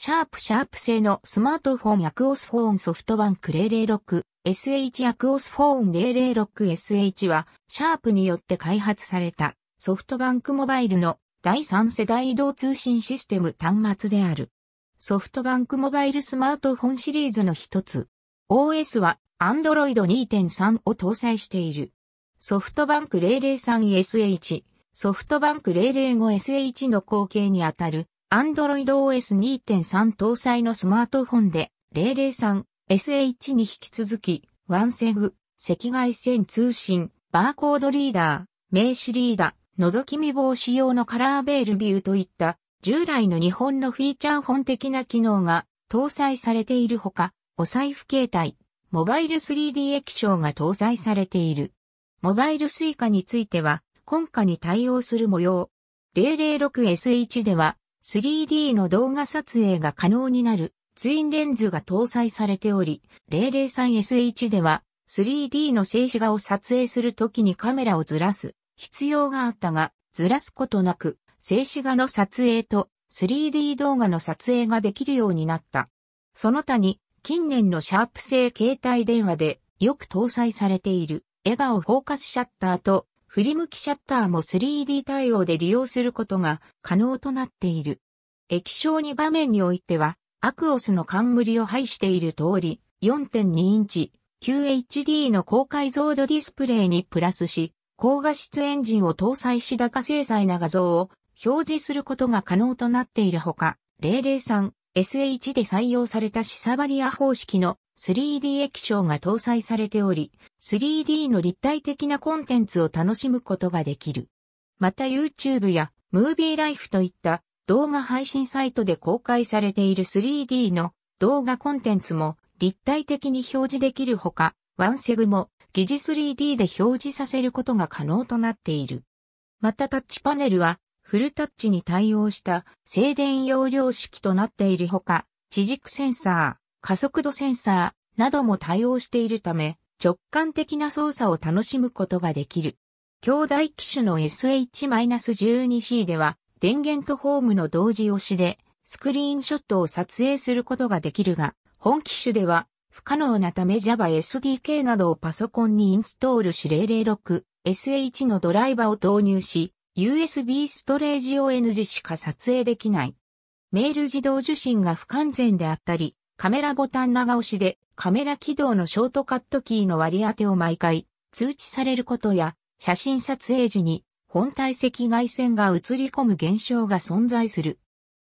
シャープシャープ製のスマートフォンアクオスフォーンソフトバンク 006SH アクオスフォーン 006SH はシャープによって開発されたソフトバンクモバイルの第3世代移動通信システム端末である。ソフトバンクモバイルスマートフォンシリーズの一つ。OS は Android 2.3を搭載している。ソフトバンク 003SH、ソフトバンク 005SH の後継にあたる Android OS 2.3搭載のスマートフォンで 003SH に引き続き、ワンセグ、赤外線通信、バーコードリーダー、名刺リーダー、覗き見防止用のカラーベールビューといった従来の日本のフィーチャー本的な機能が搭載されているほか、お財布携帯、モバイル 3D 液晶が搭載されている。モバイル Suica については、今夏に対応する模様。006SH では、3D の動画撮影が可能になるツインレンズが搭載されており、003SH では 3D の静止画を撮影するときにカメラをずらす必要があったが、ずらすことなく静止画の撮影と 3D 動画の撮影ができるようになった。その他に近年のシャープ製携帯電話でよく搭載されている笑顔フォーカスシャッターと振り向きシャッターも 3D 対応で利用することが可能となっている。液晶に画面においては、アクオスの冠を配している通り、4.2インチ QHD の高解像度ディスプレイにプラスし、高画質エンジンを搭載し高精細な画像を表示することが可能となっているほか、003SH で採用されたシサバリア方式の 3D 液晶が搭載されており、3D の立体的なコンテンツを楽しむことができる。また YouTube や MovieLife といった動画配信サイトで公開されている 3D の動画コンテンツも立体的に表示できるほか、ワンセグも疑似 3D で表示させることが可能となっている。またタッチパネルはフルタッチに対応した静電容量式となっているほか、地軸センサー、加速度センサーなども対応しているため、直感的な操作を楽しむことができる。兄弟機種の SH-12C では、電源とホームの同時押しで、スクリーンショットを撮影することができるが、本機種では、不可能なため Java SDK などをパソコンにインストールし 006SH のドライバーを投入し、USB ストレージ ONG しか撮影できない。メール自動受信が不完全であったり、カメラボタン長押しでカメラ起動のショートカットキーの割り当てを毎回通知されることや写真撮影時に本体赤外線が映り込む現象が存在する。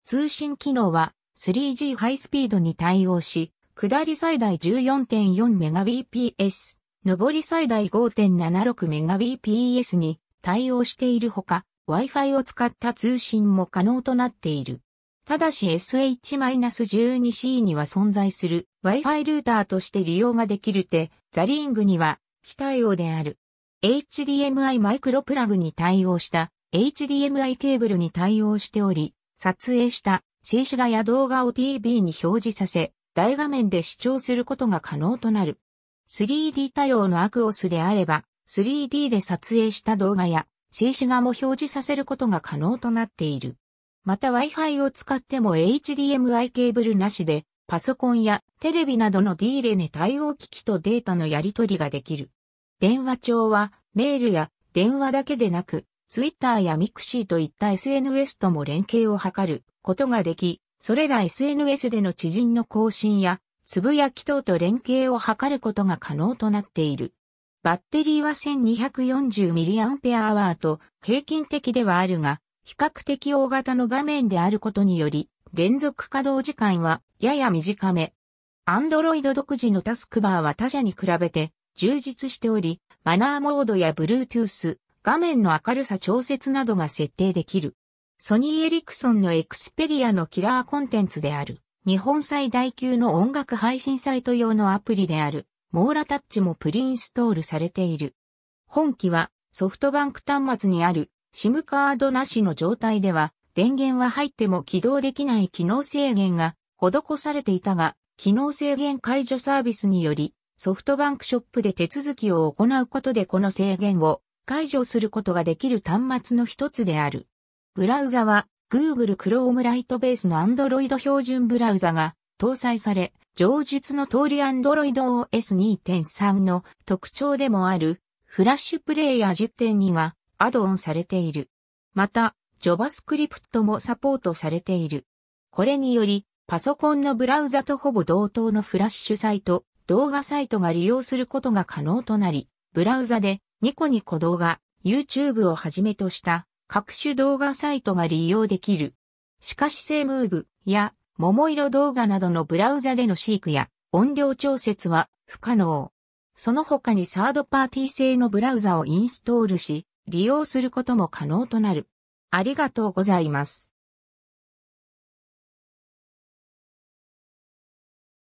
通信機能は 3G ハイスピードに対応し、下り最大 14.4Mbps、上り最大 5.76Mbps に対応しているほか、Wi-Fi を使った通信も可能となっている。ただし SH-12C には存在する Wi-Fi ルーターとして利用ができるて、ザリングには非対応である。HDMI マイクロプラグに対応した HDMI ケーブルに対応しており、撮影した静止画や動画を TV に表示させ、大画面で視聴することが可能となる。3D 対応のアクオスであれば、3D で撮影した動画や静止画も表示させることが可能となっている。また Wi-Fi を使っても HDMI ケーブルなしで、パソコンやテレビなどの D レネ対応機器とデータのやり取りができる。電話帳は、メールや電話だけでなく、Twitter や Mixi といった SNS とも連携を図ることができ、それら SNS での知人の更新や、つぶやき等と連携を図ることが可能となっている。バッテリーは 1240mAh と平均的ではあるが、比較的大型の画面であることにより、連続稼働時間はやや短め。Android 独自のタスクバーは他社に比べて充実しており、マナーモードや Bluetooth、画面の明るさ調節などが設定できる。ソニーエリクソンのエクスペリアのキラーコンテンツである、日本最大級の音楽配信サイト用のアプリである、モーラタッチもプリインストールされている。本機はソフトバンク端末にある SIM カードなしの状態では、電源は入っても起動できない機能制限が施されていたが、機能制限解除サービスにより、ソフトバンクショップで手続きを行うことでこの制限を解除することができる端末の一つである。ブラウザは Google Chrome Lightbase の Android 標準ブラウザが搭載され、上述の通り Android OS 2.3の特徴でもあるフラッシュプレイヤー10.2がアドオンされている。また、JavaScript もサポートされている。これにより、パソコンのブラウザとほぼ同等のフラッシュサイト、動画サイトが利用することが可能となり、ブラウザでニコニコ動画、YouTube をはじめとした各種動画サイトが利用できる。しかしセムーブや桃色動画などのブラウザでの飼育や音量調節は不可能。その他にサードパーティー製のブラウザをインストールし、利用することも可能となる。ありがとうございます。